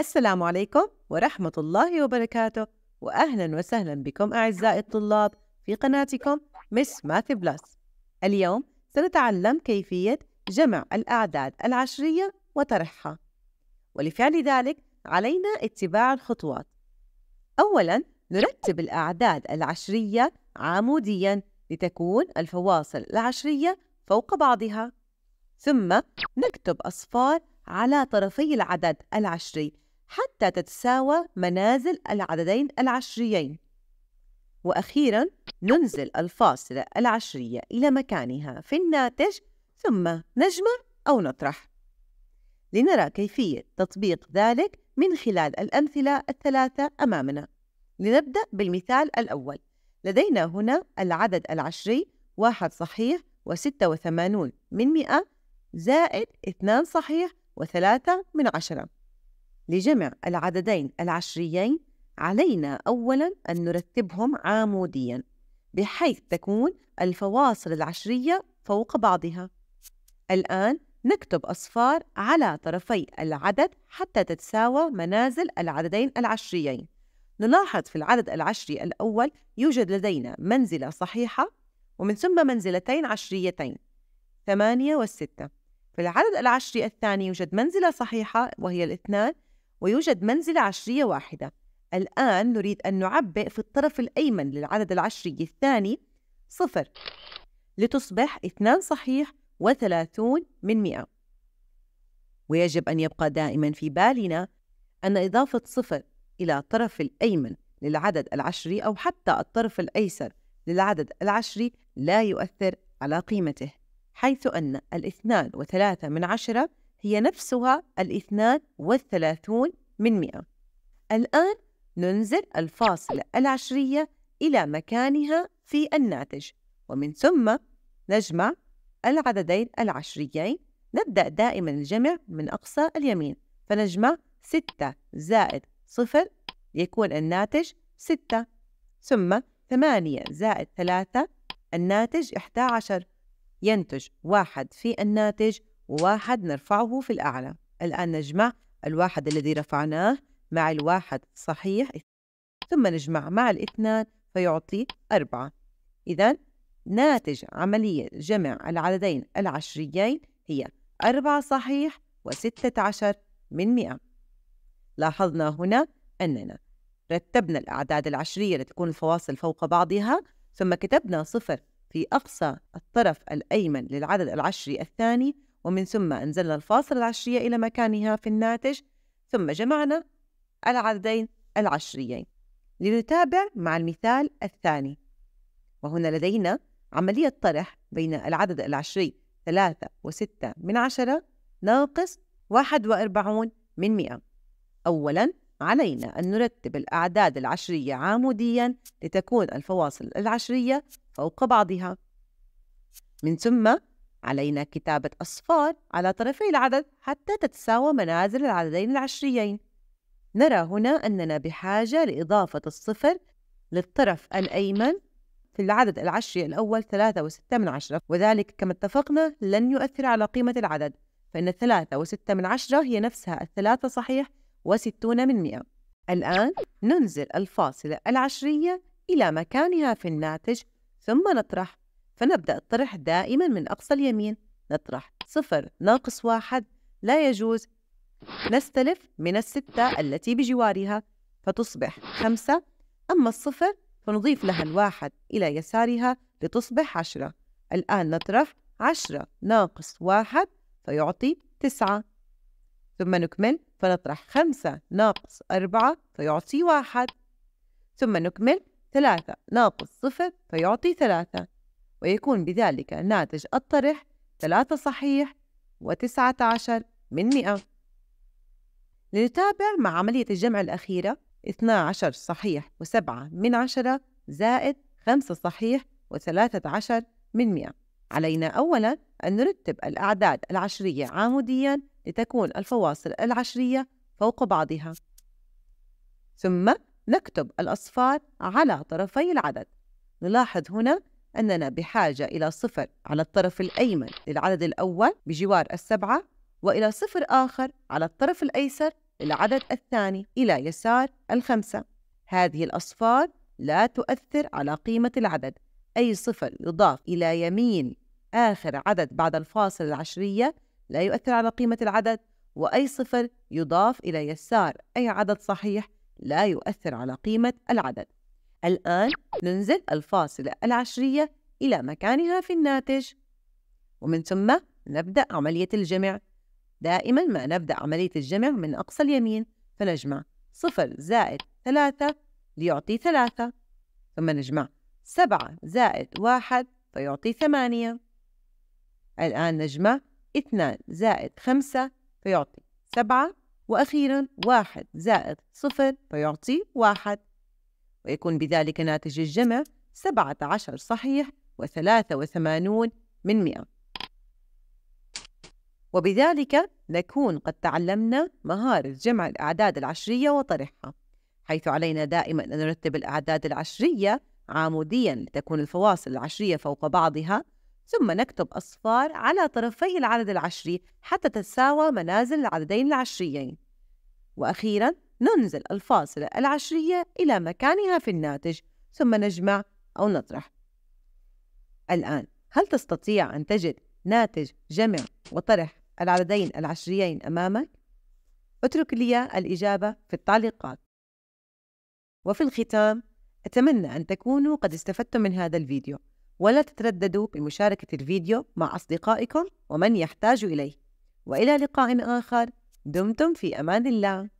السلام عليكم ورحمة الله وبركاته وأهلا وسهلا بكم أعزائي الطلاب في قناتكم مس ماث بلس اليوم سنتعلم كيفية جمع الأعداد العشرية وطرحها ولفعل ذلك علينا اتباع الخطوات أولا نرتب الأعداد العشرية عموديا لتكون الفواصل العشرية فوق بعضها ثم نكتب أصفار على طرفي العدد العشري حتى تتساوى منازل العددين العشريين وأخيرا ننزل الفاصلة العشرية إلى مكانها في الناتج ثم نجمع أو نطرح لنرى كيفية تطبيق ذلك من خلال الأمثلة الثلاثة أمامنا لنبدأ بالمثال الأول لدينا هنا العدد العشري واحد صحيح وستة وثمانون من مئة زائد اثنان صحيح وثلاثة من عشرة لجمع العددين العشريين علينا أولا أن نرتبهم عموديا بحيث تكون الفواصل العشرية فوق بعضها الآن نكتب أصفار على طرفي العدد حتى تتساوى منازل العددين العشريين نلاحظ في العدد العشري الأول يوجد لدينا منزلة صحيحة ومن ثم منزلتين عشريتين ثمانية والستة في العدد العشري الثاني يوجد منزلة صحيحة وهي الاثنان ويوجد منزلة عشرية واحدة الآن نريد أن نعبئ في الطرف الأيمن للعدد العشري الثاني صفر لتصبح اثنان صحيح وثلاثون من مئة ويجب أن يبقى دائما في بالنا أن إضافة صفر إلى الطرف الأيمن للعدد العشري أو حتى الطرف الأيسر للعدد العشري لا يؤثر على قيمته حيث أن الاثنان وثلاثة من عشرة هي نفسها الاثنان والثلاثون من مئة الآن ننزل الفاصلة العشرية إلى مكانها في الناتج ومن ثم نجمع العددين العشريين نبدأ دائما الجمع من أقصى اليمين فنجمع ستة زائد صفر يكون الناتج ستة ثم ثمانية زائد ثلاثة الناتج إحدى عشر ينتج واحد في الناتج وواحد نرفعه في الأعلى الآن نجمع الواحد الذي رفعناه مع الواحد صحيح ثم نجمع مع الاثنان فيعطي أربعة إذا ناتج عملية جمع العددين العشريين هي أربعة صحيح وستة عشر من مئة لاحظنا هنا أننا رتبنا الأعداد العشرية لتكون الفواصل فوق بعضها ثم كتبنا صفر في أقصى الطرف الأيمن للعدد العشري الثاني ومن ثم أنزلنا الفاصل العشرية إلى مكانها في الناتج ثم جمعنا العددين العشريين لنتابع مع المثال الثاني وهنا لدينا عملية طرح بين العدد العشري ثلاثة وستة من عشرة ناقص واحد وأربعون من مئة أولاً علينا أن نرتب الأعداد العشرية عمودياً لتكون الفواصل العشرية فوق بعضها من ثم علينا كتابة أصفار على طرفي العدد حتى تتساوى منازل العددين العشريين نرى هنا أننا بحاجة لإضافة الصفر للطرف الأيمن في العدد العشري الأول ثلاثة وستة من عشرة وذلك كما اتفقنا لن يؤثر على قيمة العدد فإن ثلاثة وستة من عشرة هي نفسها الثلاثة صحيح وستون من مئة الآن ننزل الفاصلة العشرية إلى مكانها في الناتج ثم نطرح فنبدأ الطرح دائما من أقصى اليمين نطرح صفر ناقص واحد لا يجوز نستلف من الستة التي بجوارها فتصبح خمسة أما الصفر فنضيف لها الواحد إلى يسارها لتصبح عشرة الآن نطرح عشرة ناقص واحد فيعطي تسعة ثم نكمل فنطرح خمسة ناقص أربعة فيعطي واحد ثم نكمل ثلاثة ناقص صفر فيعطي ثلاثة ويكون بذلك ناتج الطرح 3 صحيح و19 من 100 لنتابع مع عملية الجمع الأخيرة 12 صحيح و7 من 10 زائد 5 صحيح و13 من 100 علينا أولا أن نرتب الأعداد العشرية عامودياً لتكون الفواصل العشرية فوق بعضها ثم نكتب الأصفار على طرفي العدد نلاحظ هنا أننا بحاجة إلى صفر على الطرف الأيمن للعدد الأول بجوار السبعة وإلى صفر آخر على الطرف الأيسر للعدد الثاني إلى يسار الخمسة هذه الأصفار لا تؤثر على قيمة العدد أي صفر يضاف إلى يمين آخر عدد بعد الفاصل العشرية لا يؤثر على قيمة العدد وأي صفر يضاف إلى يسار أي عدد صحيح لا يؤثر على قيمة العدد الآن ننزل الفاصلة العشرية إلى مكانها في الناتج ومن ثم نبدأ عملية الجمع دائما ما نبدأ عملية الجمع من أقصى اليمين فنجمع صفر زائد ثلاثة ليعطي ثلاثة ثم نجمع سبعة زائد واحد فيعطي ثمانية الآن نجمع اثنان زائد خمسة فيعطي سبعة وأخيرا واحد زائد صفر فيعطي واحد ويكون بذلك ناتج الجمع 17 صحيح و83 من 100 وبذلك نكون قد تعلمنا مهارة جمع الأعداد العشرية وطرحها حيث علينا دائما أن نرتب الأعداد العشرية عموديا لتكون الفواصل العشرية فوق بعضها ثم نكتب أصفار على طرفي العدد العشري حتى تتساوى منازل العددين العشريين وأخيرا ننزل الفاصلة العشرية إلى مكانها في الناتج ثم نجمع أو نطرح الآن هل تستطيع أن تجد ناتج جمع وطرح العددين العشريين أمامك؟ اترك لي الإجابة في التعليقات وفي الختام أتمنى أن تكونوا قد استفدتم من هذا الفيديو ولا تترددوا بمشاركة الفيديو مع أصدقائكم ومن يحتاج إليه وإلى لقاء آخر دمتم في أمان الله